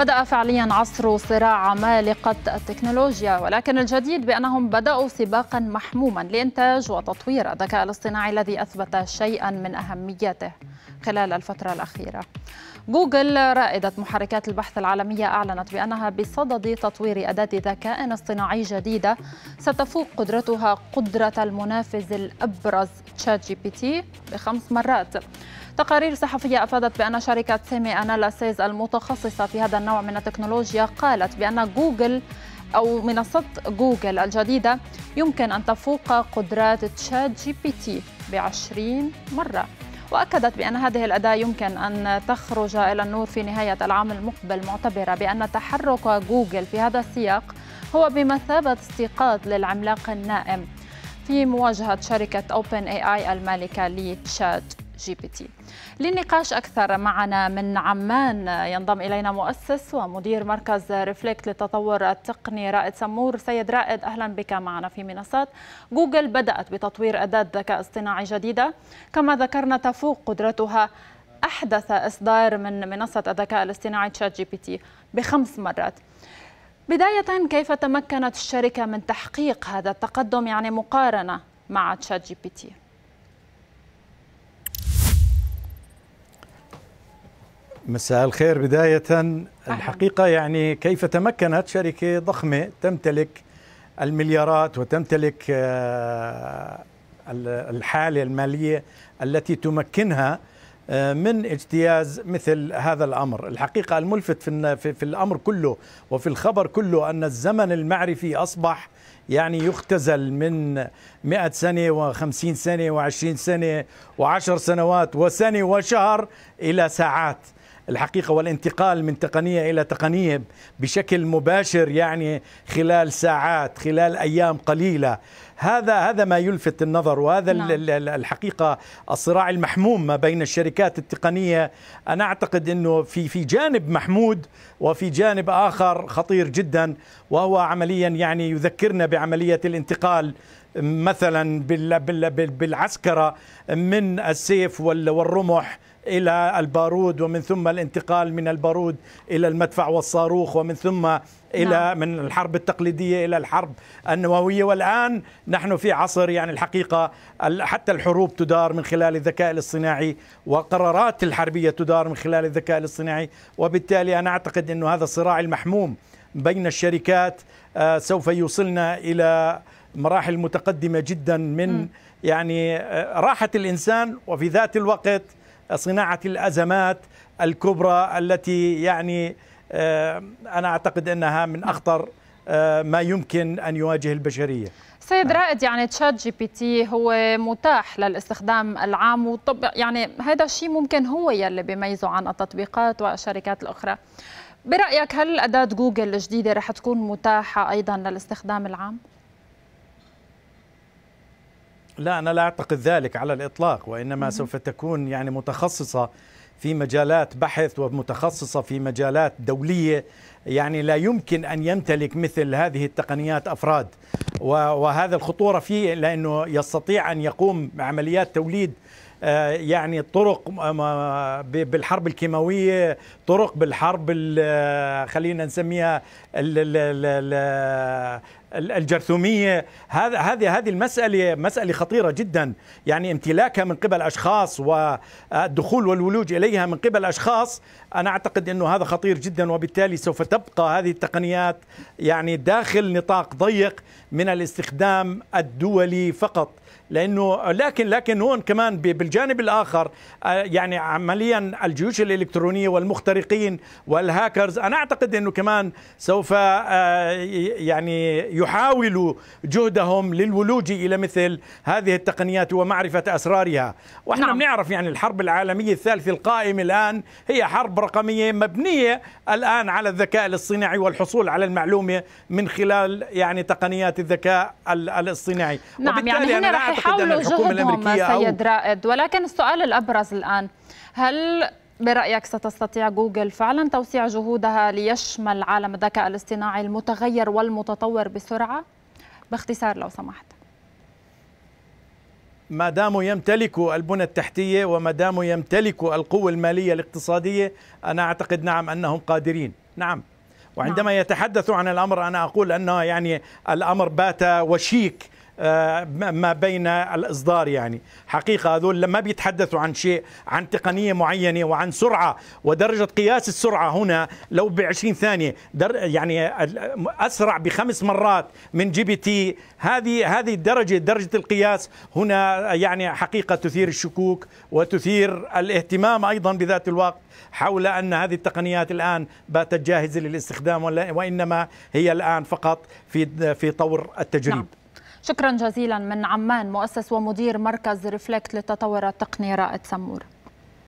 بدأ فعليا عصر صراع عمالقة التكنولوجيا ولكن الجديد بأنهم بدأوا سباقا محموما لإنتاج وتطوير الذكاء الاصطناعي الذي أثبت شيئا من أهميته خلال الفترة الأخيرة جوجل رائدة محركات البحث العالمية أعلنت بأنها بصدد تطوير أداة ذكاء اصطناعي جديدة ستفوق قدرتها قدرة المنافس الأبرز تشات جي بي تي بخمس مرات تقارير صحفية أفادت بأن شركة سيمي أناليسيز المتخصصة في هذا النوع نوع من التكنولوجيا قالت بأن جوجل أو منصة جوجل الجديدة يمكن أن تفوق قدرات تشات جي بي تي بعشرين مرة وأكدت بأن هذه الأداة يمكن أن تخرج إلى النور في نهاية العام المقبل معتبرة بأن تحرك جوجل في هذا السياق هو بمثابة استيقاظ للعملاق النائم في مواجهة شركة أوبن اي اي المالكة لتشات جي بي تي للنقاش أكثر معنا من عمان ينضم إلينا مؤسس ومدير مركز ريفلكت للتطور التقني رائد سمور سيد رائد أهلا بك معنا في منصات جوجل بدأت بتطوير أداة ذكاء اصطناعي جديدة كما ذكرنا تفوق قدرتها أحدث إصدار من منصة الذكاء الاصطناعي تشات جي بي تي بخمس مرات بداية كيف تمكنت الشركة من تحقيق هذا التقدم يعني مقارنة مع تشات جي بي تي؟ مساء الخير بداية الحقيقة يعني كيف تمكنت شركة ضخمة تمتلك المليارات وتمتلك آه، الحالة المالية التي تمكنها آه، من اجتياز مثل هذا الامر، الحقيقه الملفت في في الامر كله وفي الخبر كله ان الزمن المعرفي اصبح يعني يختزل من 100 سنه و50 سنه و20 سنه و10 سنوات وسنه وشهر الى ساعات. الحقيقة والانتقال من تقنية إلى تقنية بشكل مباشر يعني خلال ساعات خلال أيام قليلة هذا هذا ما يلفت النظر وهذا نعم. الحقيقة الصراع المحموم ما بين الشركات التقنية أنا أعتقد أنه في في جانب محمود وفي جانب آخر خطير جدا وهو عمليا يعني يذكرنا بعملية الانتقال مثلا بالعسكرة من السيف والرمح الى البارود ومن ثم الانتقال من البارود الى المدفع والصاروخ ومن ثم الى نعم. من الحرب التقليديه الى الحرب النوويه والان نحن في عصر يعني الحقيقه حتى الحروب تدار من خلال الذكاء الاصطناعي وقرارات الحربيه تدار من خلال الذكاء الاصطناعي وبالتالي انا اعتقد انه هذا الصراع المحموم بين الشركات آه، سوف يوصلنا الى مراحل متقدمه جدا من م. يعني آه، راحه الانسان وفي ذات الوقت صناعه الازمات الكبرى التي يعني آه، انا اعتقد انها من اخطر آه، ما يمكن ان يواجه البشريه سيد رائد يعني تشات جي بي تي هو متاح للاستخدام العام وطب يعني هذا الشيء ممكن هو يلي بيميزه عن التطبيقات والشركات الاخرى برايك هل اداه جوجل الجديده رح تكون متاحه ايضا للاستخدام العام لا أنا لا أعتقد ذلك على الإطلاق وإنما سوف تكون يعني متخصصة في مجالات بحث ومتخصصة في مجالات دولية يعني لا يمكن أن يمتلك مثل هذه التقنيات أفراد وهذا الخطورة فيه لأنه يستطيع أن يقوم بعمليات توليد آه، يعني طرق آه، بالحرب الكيماوية طرق بالحرب آه، خلينا نسميها الجرثومية هذه هذه المسألة مسألة خطيرة جدا يعني امتلاكها من قبل أشخاص والدخول والولوج إليها من قبل أشخاص أنا أعتقد أنه هذا خطير جدا وبالتالي سوف تبقى هذه التقنيات يعني داخل نطاق ضيق من الاستخدام الدولي فقط لانه لكن لكن هون كمان بالجانب الاخر آه، يعني عمليا الجيوش الالكترونيه والمخترقين والهاكرز انا اعتقد انه كمان سوف آه، يعني يحاولوا جهدهم للولوج الى مثل هذه التقنيات ومعرفه اسرارها واحنا نعم. بنعرف يعني الحرب العالميه الثالثه القائمه الان هي حرب رقميه مبنيه الان على الذكاء الاصطناعي والحصول على المعلومه من خلال يعني تقنيات الذكاء الاصطناعي نعم يعني وبالتالي يعني هنا اعتقد ان الحكومه سيد رائد ولكن السؤال الابرز الان هل برأيك ستستطيع جوجل فعلا توسيع جهودها ليشمل عالم الذكاء الاصطناعي المتغير والمتطور بسرعة؟ باختصار لو سمحت ما دام يمتلك البنى التحتية وما دام يمتلك القوة المالية الاقتصادية أنا أعتقد نعم أنهم قادرين نعم وعندما نعم. يتحدث عن الأمر أنا أقول أنه يعني الأمر بات وشيك آه، ما بين الاصدار يعني حقيقه هذول لما بيتحدثوا عن شيء عن تقنيه معينه وعن سرعه ودرجه قياس السرعه هنا لو ب 20 ثانيه در يعني اسرع بخمس مرات من جي بي تي هذه هذه الدرجه درجه القياس هنا يعني حقيقه تثير الشكوك وتثير الاهتمام ايضا بذات الوقت حول ان هذه التقنيات الان باتت جاهزه للاستخدام وانما هي الان فقط في في طور التجريب نعم. شكرا جزيلا من عمان مؤسس ومدير مركز ريفلكت للتطور التقني رائد سمور